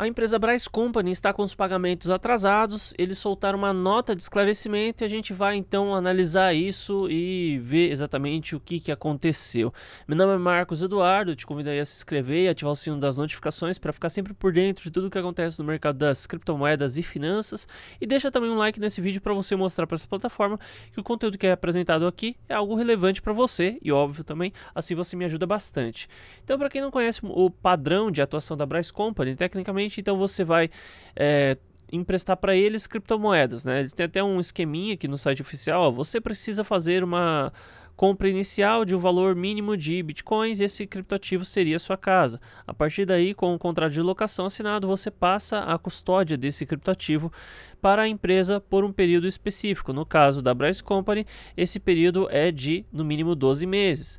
A empresa Braz Company está com os pagamentos atrasados, eles soltaram uma nota de esclarecimento e a gente vai então analisar isso e ver exatamente o que, que aconteceu. Meu nome é Marcos Eduardo, te convido a se inscrever e ativar o sino das notificações para ficar sempre por dentro de tudo o que acontece no mercado das criptomoedas e finanças. E deixa também um like nesse vídeo para você mostrar para essa plataforma que o conteúdo que é apresentado aqui é algo relevante para você e óbvio também, assim você me ajuda bastante. Então para quem não conhece o padrão de atuação da Braz Company, tecnicamente então você vai é, emprestar para eles criptomoedas, né? Eles têm até um esqueminha aqui no site oficial, ó, você precisa fazer uma compra inicial de um valor mínimo de bitcoins, esse criptoativo seria sua casa. A partir daí, com o contrato de locação assinado, você passa a custódia desse criptoativo para a empresa por um período específico. No caso da Bryce Company, esse período é de no mínimo 12 meses.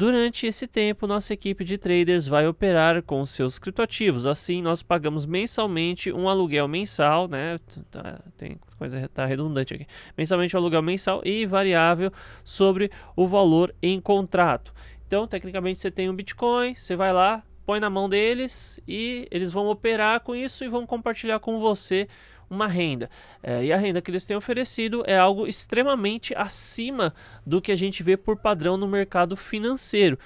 Durante esse tempo, nossa equipe de traders vai operar com seus criptoativos. Assim, nós pagamos mensalmente um aluguel mensal, né? Tá, tem coisa tá redundante aqui. Mensalmente um aluguel mensal e variável sobre o valor em contrato. Então, tecnicamente, você tem um Bitcoin, você vai lá, põe na mão deles e eles vão operar com isso e vão compartilhar com você uma renda. É, e a renda que eles têm oferecido é algo extremamente acima do que a gente vê por padrão no mercado financeiro.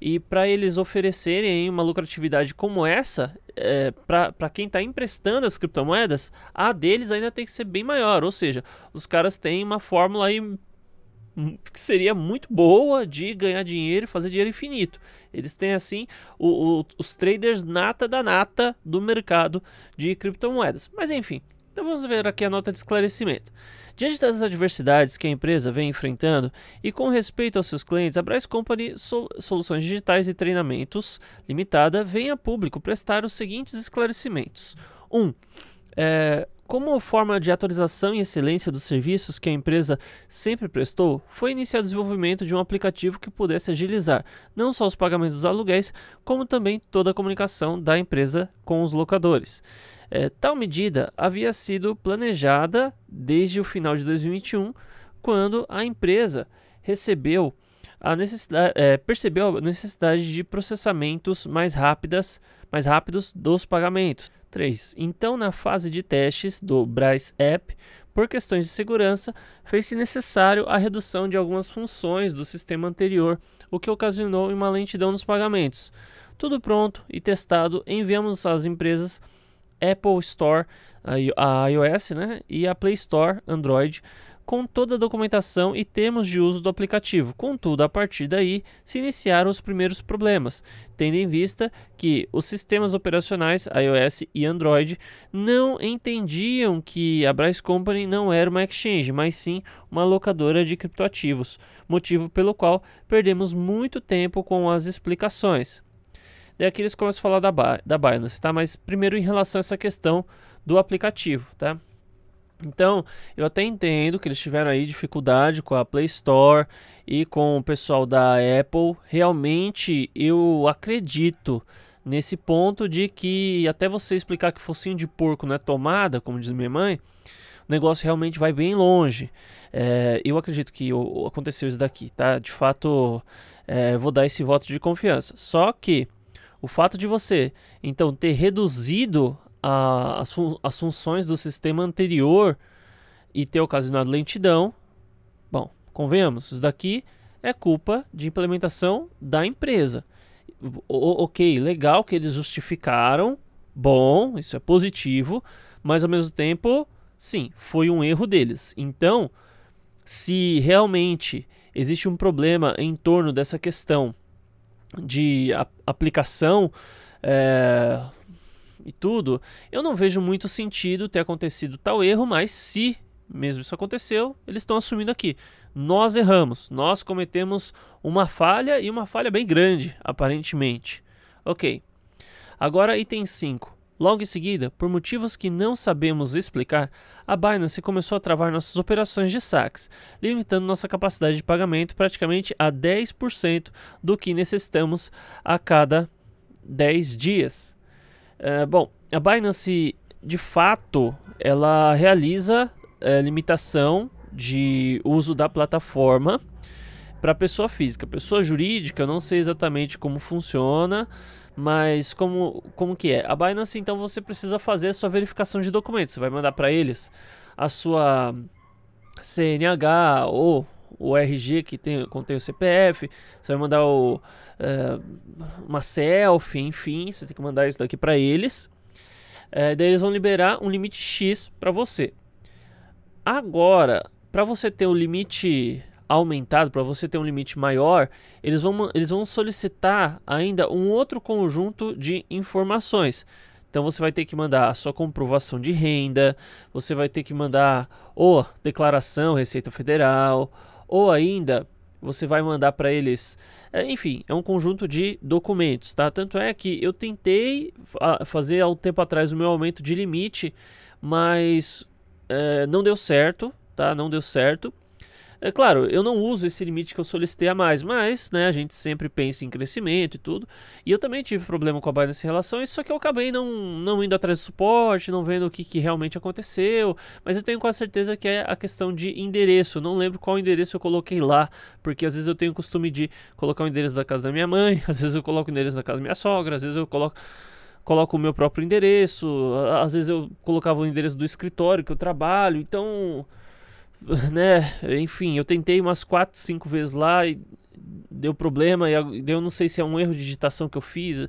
E para eles oferecerem uma lucratividade como essa, é, para quem está emprestando as criptomoedas, a deles ainda tem que ser bem maior. Ou seja, os caras têm uma fórmula aí hum, que seria muito boa de ganhar dinheiro e fazer dinheiro infinito. Eles têm assim o, o, os traders nata da nata do mercado de criptomoedas. Mas enfim, então vamos ver aqui a nota de esclarecimento. Diante das adversidades que a empresa vem enfrentando e com respeito aos seus clientes, a Bryce Company Soluções Digitais e Treinamentos Limitada vem a público prestar os seguintes esclarecimentos. 1. Um, é, como forma de atualização e excelência dos serviços que a empresa sempre prestou, foi iniciado o desenvolvimento de um aplicativo que pudesse agilizar não só os pagamentos dos aluguéis, como também toda a comunicação da empresa com os locadores. É, tal medida havia sido planejada desde o final de 2021, quando a empresa recebeu a necessidade, é, percebeu a necessidade de processamentos mais, rápidas, mais rápidos dos pagamentos. 3. Então, na fase de testes do Bryce App, por questões de segurança, fez-se necessário a redução de algumas funções do sistema anterior, o que ocasionou uma lentidão nos pagamentos. Tudo pronto e testado, enviamos às empresas Apple Store, a iOS, né? E a Play Store, Android, com toda a documentação e termos de uso do aplicativo. Contudo, a partir daí se iniciaram os primeiros problemas, tendo em vista que os sistemas operacionais iOS e Android não entendiam que a Bryce Company não era uma exchange, mas sim uma locadora de criptoativos, motivo pelo qual perdemos muito tempo com as explicações. Daí aqui eles começam a falar da, da Binance, tá? Mas primeiro em relação a essa questão do aplicativo, tá? Então, eu até entendo que eles tiveram aí dificuldade com a Play Store e com o pessoal da Apple. Realmente, eu acredito nesse ponto de que até você explicar que focinho de porco não é tomada, como diz minha mãe, o negócio realmente vai bem longe. É, eu acredito que aconteceu isso daqui, tá? De fato, é, vou dar esse voto de confiança. Só que o fato de você, então, ter reduzido a, as, fun as funções do sistema anterior e ter ocasionado lentidão, bom, convenhamos, isso daqui é culpa de implementação da empresa. O, ok, legal que eles justificaram, bom, isso é positivo, mas ao mesmo tempo, sim, foi um erro deles. Então, se realmente existe um problema em torno dessa questão de aplicação é, e tudo, eu não vejo muito sentido ter acontecido tal erro, mas se mesmo isso aconteceu, eles estão assumindo aqui. Nós erramos, nós cometemos uma falha e uma falha bem grande, aparentemente. Ok. Agora, item 5. Logo em seguida, por motivos que não sabemos explicar, a Binance começou a travar nossas operações de saques, limitando nossa capacidade de pagamento praticamente a 10% do que necessitamos a cada 10 dias. É, bom, a Binance de fato ela realiza é, limitação de uso da plataforma para pessoa física. Pessoa jurídica, eu não sei exatamente como funciona, mas como, como que é? A Binance, então, você precisa fazer a sua verificação de documentos. Você vai mandar para eles a sua CNH ou o RG que tem, contém o CPF, você vai mandar o, é, uma selfie, enfim, você tem que mandar isso daqui para eles. É, daí eles vão liberar um limite X para você. Agora, para você ter o um limite aumentado, para você ter um limite maior, eles vão, eles vão solicitar ainda um outro conjunto de informações. Então você vai ter que mandar a sua comprovação de renda, você vai ter que mandar ou declaração Receita Federal, ou ainda você vai mandar para eles, é, enfim, é um conjunto de documentos, tá? Tanto é que eu tentei fazer há um tempo atrás o meu aumento de limite, mas é, não deu certo, tá? Não deu certo. É claro, eu não uso esse limite que eu solicitei a mais, mas né, a gente sempre pensa em crescimento e tudo. E eu também tive problema com a Binance em relação a isso, só que eu acabei não, não indo atrás do suporte, não vendo o que, que realmente aconteceu. Mas eu tenho quase certeza que é a questão de endereço. Eu não lembro qual endereço eu coloquei lá, porque às vezes eu tenho o costume de colocar o endereço da casa da minha mãe, às vezes eu coloco o endereço da casa da minha sogra, às vezes eu coloco coloco o meu próprio endereço, às vezes eu colocava o endereço do escritório que eu trabalho, então né? Enfim, eu tentei umas 4, 5 vezes lá e deu problema. E eu não sei se é um erro de digitação que eu fiz.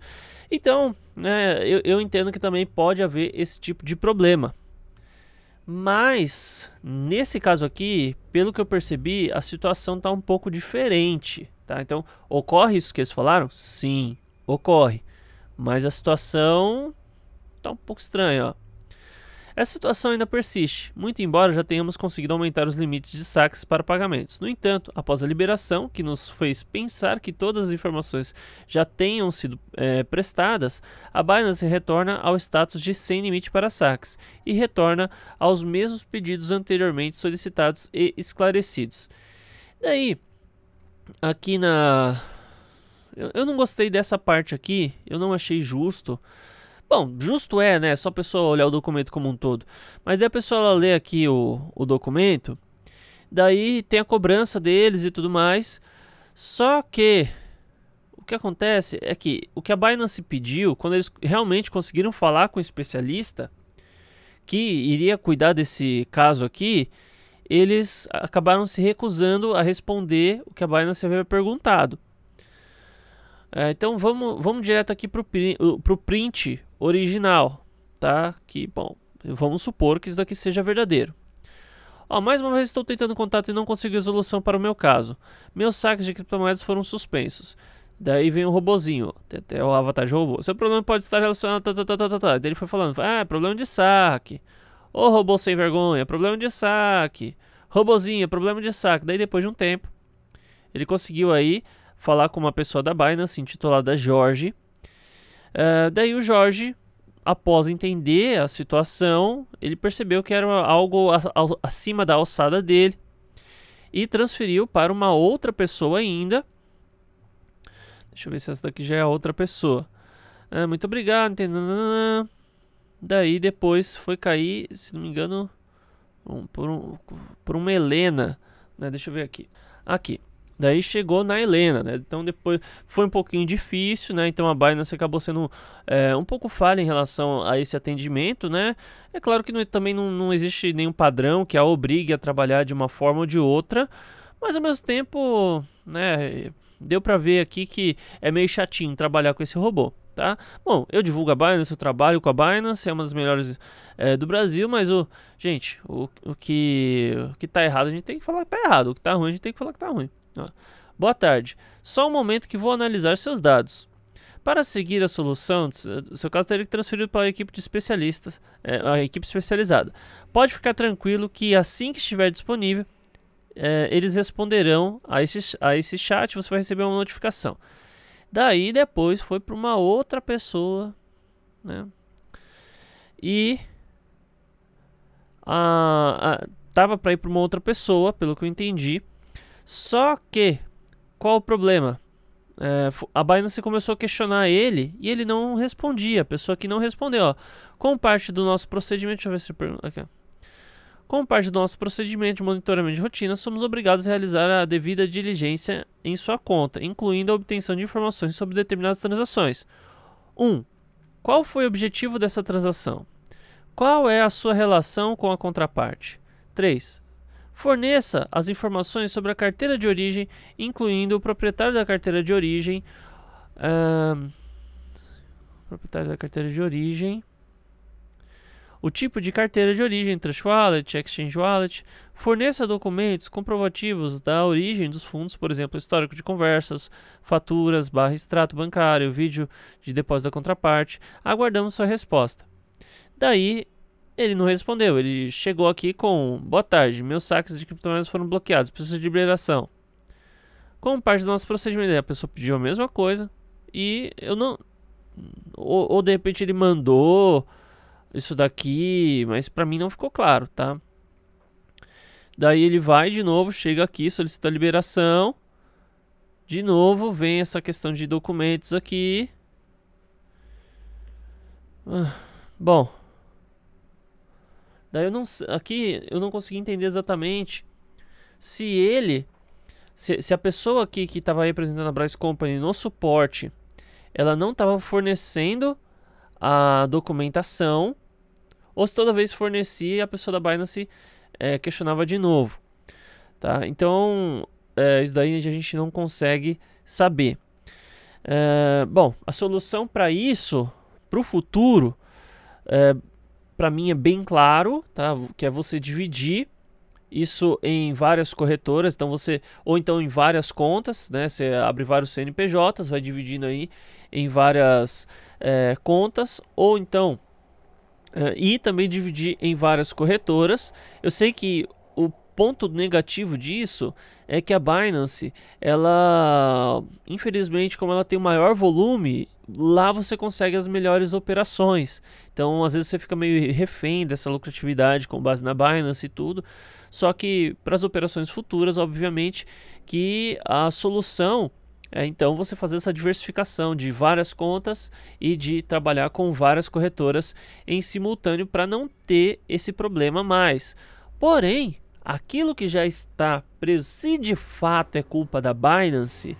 Então, né, eu, eu entendo que também pode haver esse tipo de problema. Mas, nesse caso aqui, pelo que eu percebi, a situação está um pouco diferente. Tá? Então, ocorre isso que eles falaram? Sim, ocorre. Mas a situação tá um pouco estranha, ó. Essa situação ainda persiste, muito embora já tenhamos conseguido aumentar os limites de saques para pagamentos. No entanto, após a liberação, que nos fez pensar que todas as informações já tenham sido é, prestadas, a Binance retorna ao status de sem limite para saques e retorna aos mesmos pedidos anteriormente solicitados e esclarecidos. Daí, aqui na. Eu, eu não gostei dessa parte aqui, eu não achei justo. Bom, justo é, né? Só a pessoa olhar o documento como um todo. Mas daí a pessoa ela lê aqui o, o documento, daí tem a cobrança deles e tudo mais. Só que o que acontece é que o que a Binance pediu, quando eles realmente conseguiram falar com o um especialista que iria cuidar desse caso aqui, eles acabaram se recusando a responder o que a Binance havia perguntado. É, então vamos, vamos direto aqui para o print original, tá? Que, bom, vamos supor que isso daqui seja verdadeiro. Ó, mais uma vez estou tentando contato e não consigo resolução para o meu caso. Meus saques de criptomoedas foram suspensos. Daí vem o um robozinho, tem até o avatar de robô. Seu problema pode estar relacionado... Tá, tá, tá, tá, tá. Daí ele foi falando, ah, problema de saque. Ô, robô sem vergonha, problema de saque. Robozinho, problema de saque. Daí depois de um tempo, ele conseguiu aí falar com uma pessoa da Binance intitulada Jorge. Uh, daí o Jorge, após entender a situação, ele percebeu que era algo acima da alçada dele e transferiu para uma outra pessoa ainda. Deixa eu ver se essa daqui já é outra pessoa. É, muito obrigado. Daí depois foi cair, se não me engano, um, por, um, por uma Helena. Né? Deixa eu ver aqui. Aqui. Daí chegou na Helena, né? Então depois foi um pouquinho difícil, né? Então a Binance acabou sendo é, um pouco falha em relação a esse atendimento, né? É claro que não, também não, não existe nenhum padrão que a obrigue a trabalhar de uma forma ou de outra, mas ao mesmo tempo, né? Deu para ver aqui que é meio chatinho trabalhar com esse robô. Tá? Bom, eu divulgo a Binance, eu trabalho com a Binance, é uma das melhores é, do Brasil, mas o gente, o, o que o que tá errado a gente tem que falar que tá errado, o que tá ruim a gente tem que falar que tá ruim. Boa tarde. Só um momento que vou analisar seus dados. Para seguir a solução, eh, seu caso teria que transferir para a equipe de especialistas, é, a equipe especializada. Pode ficar tranquilo que assim que estiver disponível, é, eles responderão a esse, a esse chat, você vai receber uma notificação. Daí depois foi para uma outra pessoa, né? E a, a tava para ir para uma outra pessoa, pelo que eu entendi. Só que, qual o problema? É, a Binance começou a questionar ele e ele não respondia. A pessoa que não respondeu, ó. Como parte do nosso procedimento, deixa eu ver se eu aqui. Como parte do nosso procedimento de monitoramento de rotina, somos obrigados a realizar a devida diligência em sua conta, incluindo a obtenção de informações sobre determinadas transações. 1. Um, qual foi o objetivo dessa transação? Qual é a sua relação com a contraparte? 3 forneça as informações sobre a carteira de origem, incluindo o proprietário da carteira de origem, uh, proprietário da carteira de origem, o tipo de carteira de origem, Trust Wallet, Exchange Wallet, forneça documentos comprovativos da origem dos fundos, por exemplo, histórico de conversas, faturas, barra extrato bancário, vídeo de depósito da contraparte. Aguardamos sua resposta. Daí, ele não respondeu, ele chegou aqui com: Boa tarde, meus saques de criptomoedas foram bloqueados, preciso de liberação. Como parte do nosso procedimento, né, a pessoa pediu a mesma coisa e eu não. Ou, ou de repente ele mandou isso daqui, mas para mim não ficou claro, tá? Daí ele vai de novo, chega aqui, solicita a liberação. De novo vem essa questão de documentos aqui. Ah, bom, Daí eu não aqui eu não consegui entender exatamente se ele se, se a pessoa aqui que estava representando a Bryce Company no suporte, ela não estava fornecendo a documentação ou se toda vez fornecia a pessoa da Binance é, questionava de novo, tá? Então é, isso daí a gente não consegue saber. É, bom, a solução para isso, para o futuro, é, para mim é bem claro, tá? Que é você dividir isso em várias corretoras, então você ou então em várias contas, né? Você abre vários CNPJs, vai dividindo aí em várias é, contas, ou então é, e também dividir em várias corretoras. Eu sei que ponto negativo disso é que a Binance, ela, infelizmente, como ela tem o maior volume, lá você consegue as melhores operações. Então, às vezes você fica meio refém dessa lucratividade com base na Binance e tudo. Só que para as operações futuras, obviamente, que a solução é então você fazer essa diversificação de várias contas e de trabalhar com várias corretoras em simultâneo para não ter esse problema mais. Porém, aquilo que já está preso, se de fato é culpa da Binance,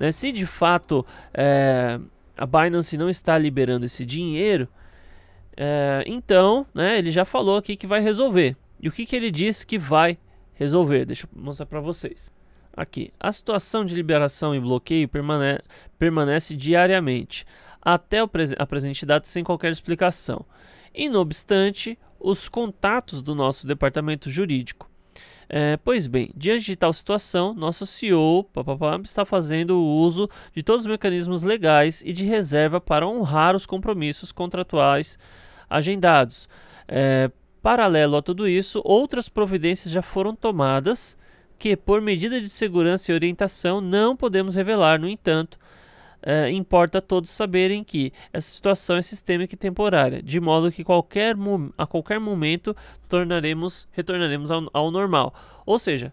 né, se de fato é, a Binance não está liberando esse dinheiro, é, então né, ele já falou aqui que vai resolver. E o que, que ele disse que vai resolver? Deixa eu mostrar para vocês. Aqui, a situação de liberação e bloqueio permane permanece diariamente, até pres a presente data, sem qualquer explicação. E, no obstante, os contatos do nosso departamento jurídico é, pois bem, diante de tal situação, nosso CEO está fazendo uso de todos os mecanismos legais e de reserva para honrar os compromissos contratuais agendados. É, paralelo a tudo isso, outras providências já foram tomadas que, por medida de segurança e orientação, não podemos revelar. No entanto, Uh, importa a todos saberem que essa situação é sistêmica e temporária, de modo que qualquer a qualquer momento tornaremos, retornaremos ao, ao, normal. Ou seja,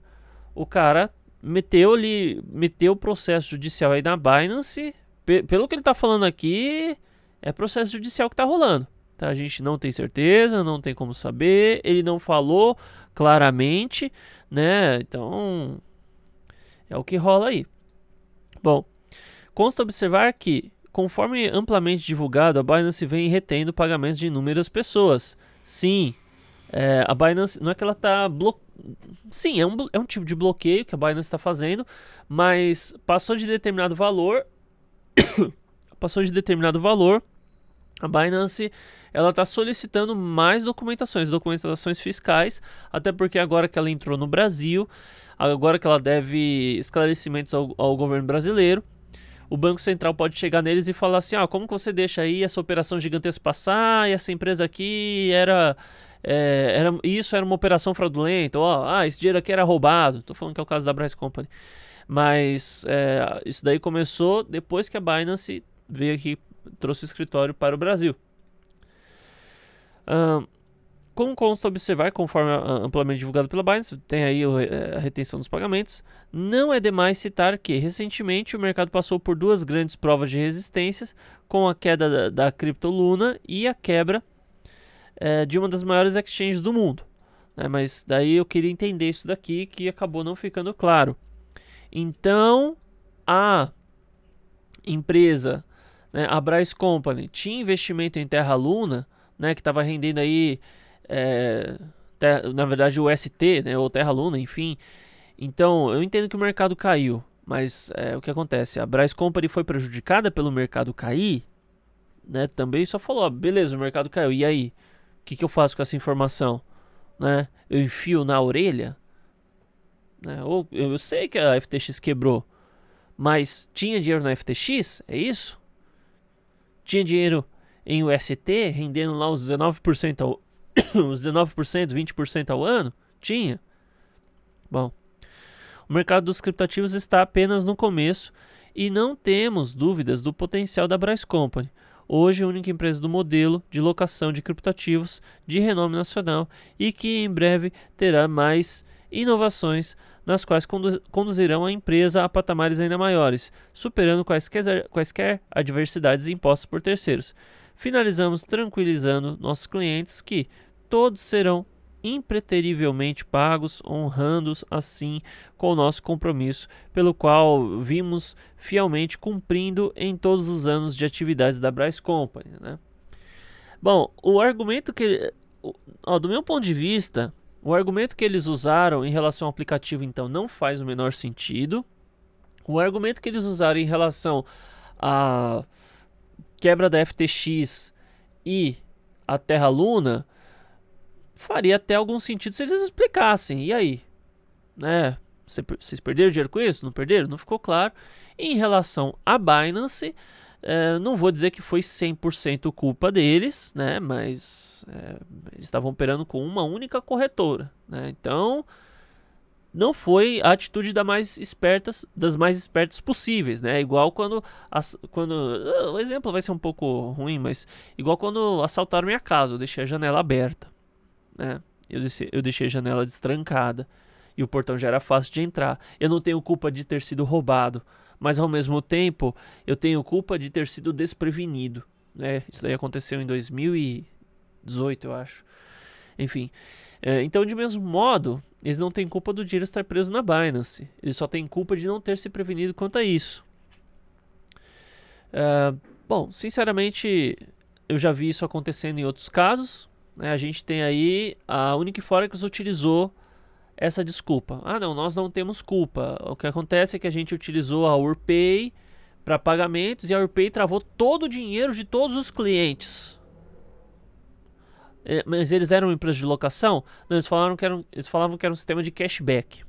o cara meteu ali, meteu o processo judicial aí na Binance. Pe pelo que ele está falando aqui, é processo judicial que está rolando. Tá? A gente não tem certeza, não tem como saber. Ele não falou claramente, né? Então é o que rola aí. Bom, Consta observar que, conforme amplamente divulgado, a Binance vem retendo pagamentos de inúmeras pessoas. Sim, é, a Binance não é que ela está bloqueando. Sim, é um, é um tipo de bloqueio que a Binance está fazendo, mas passou de determinado valor. passou de determinado valor. A Binance ela está solicitando mais documentações, documentações fiscais, até porque agora que ela entrou no Brasil, agora que ela deve esclarecimentos ao, ao governo brasileiro, o Banco Central pode chegar neles e falar assim: ah, como que você deixa aí essa operação gigantesca passar e essa empresa aqui era. É, era isso era uma operação fraudulenta, ó, ah, esse dinheiro aqui era roubado. Tô falando que é o caso da Bryce Company. Mas é, isso daí começou depois que a Binance veio aqui, trouxe o escritório para o Brasil. Um, como consta observar, conforme amplamente divulgado pela Binance, tem aí é, a retenção dos pagamentos, não é demais citar que, recentemente, o mercado passou por duas grandes provas de resistências, com a queda da, da criptoluna e a quebra é, de uma das maiores exchanges do mundo. Né? Mas daí eu queria entender isso daqui, que acabou não ficando claro. Então, a empresa, né, a Bryce Company, tinha investimento em Terra Luna, né, que estava rendendo aí é, ter, na verdade, o ST, né, ou Terra Luna, enfim. Então, eu entendo que o mercado caiu, mas é, o que acontece? A Bryce Company foi prejudicada pelo mercado cair, né? Também só falou, ó, ah, beleza, o mercado caiu, e aí? O que, que eu faço com essa informação? Né? Eu enfio na orelha? Né? Ou, eu sei que a FTX quebrou, mas tinha dinheiro na FTX? É isso? Tinha dinheiro em UST rendendo lá os 19% ao, uns 19%, 20% ao ano? Tinha. Bom, o mercado dos criptativos está apenas no começo e não temos dúvidas do potencial da Bryce Company, hoje a única empresa do modelo de locação de criptativos de renome nacional e que em breve terá mais inovações nas quais conduzirão a empresa a patamares ainda maiores, superando quaisquer, quaisquer adversidades impostas por terceiros. Finalizamos tranquilizando nossos clientes que todos serão impreterivelmente pagos, honrando-os assim com o nosso compromisso, pelo qual vimos fielmente cumprindo em todos os anos de atividades da Bryce Company. Né? Bom, o argumento que. Ó, do meu ponto de vista, o argumento que eles usaram em relação ao aplicativo, então, não faz o menor sentido. O argumento que eles usaram em relação à quebra da FTX e a Terra Luna faria até algum sentido se eles explicassem. E aí? Né? Vocês perderam dinheiro com isso? Não perderam? Não ficou claro. Em relação à Binance, é, não vou dizer que foi 100% culpa deles, né? Mas é, eles estavam operando com uma única corretora, né? Então, não foi a atitude da mais espertas, das mais espertas possíveis, né? Igual quando, quando ah, o exemplo vai ser um pouco ruim, mas igual quando assaltaram minha casa, eu deixei a janela aberta né? Eu deixei, eu deixei a janela destrancada e o portão já era fácil de entrar. Eu não tenho culpa de ter sido roubado, mas ao mesmo tempo eu tenho culpa de ter sido desprevenido. Né? Isso daí aconteceu em 2018, eu acho. Enfim, é, então de mesmo modo, eles não têm culpa do dinheiro estar preso na Binance. Eles só têm culpa de não ter se prevenido quanto a isso. É, bom, sinceramente, eu já vi isso acontecendo em outros casos. Né, a gente tem aí a Forex utilizou essa desculpa. Ah, não, nós não temos culpa. O que acontece é que a gente utilizou a Urpay para pagamentos e a Urpay travou todo o dinheiro de todos os clientes. É, mas eles eram empresas de locação? Não, eles falaram que eram, eles falavam que era um sistema de cashback.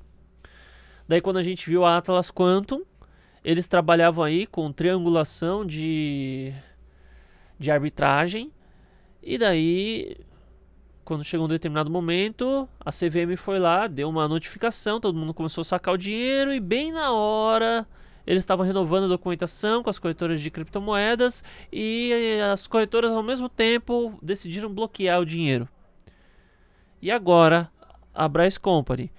Daí quando a gente viu a Atlas Quantum, eles trabalhavam aí com triangulação de de arbitragem e daí quando chegou um determinado momento, a CVM foi lá, deu uma notificação, todo mundo começou a sacar o dinheiro e bem na hora eles estavam renovando a documentação com as corretoras de criptomoedas e eh, as corretoras ao mesmo tempo decidiram bloquear o dinheiro. E agora a Bryce Company.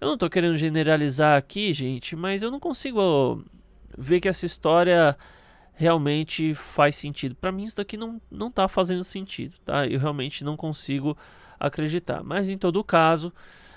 Eu não estou querendo generalizar aqui, gente, mas eu não consigo ver que essa história realmente faz sentido. Para mim isso daqui não não tá fazendo sentido, tá? Eu realmente não consigo acreditar. Mas em todo caso,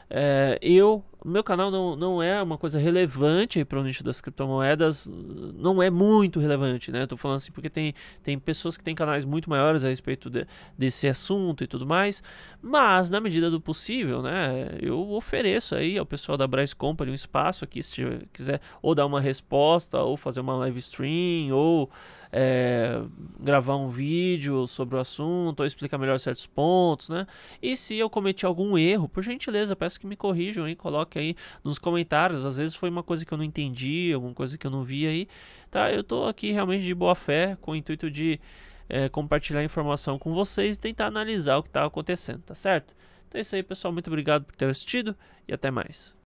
é, eu o meu canal não, não é uma coisa relevante para o nicho das criptomoedas, não é muito relevante, né? estou falando assim porque tem, tem pessoas que têm canais muito maiores a respeito de, desse assunto e tudo mais, mas na medida do possível, né? Eu ofereço aí ao pessoal da Bryce Company um espaço aqui, se quiser ou dar uma resposta, ou fazer uma live stream, ou é, gravar um vídeo sobre o assunto, ou explicar melhor certos pontos, né? E se eu cometi algum erro, por gentileza, peço que me corrijam e coloquem coloque aí nos comentários. Às vezes foi uma coisa que eu não entendi, alguma coisa que eu não vi aí. Tá, eu tô aqui realmente de boa fé, com o intuito de é, compartilhar informação com vocês e tentar analisar o que tá acontecendo, tá certo? Então é isso aí, pessoal. Muito obrigado por ter assistido e até mais.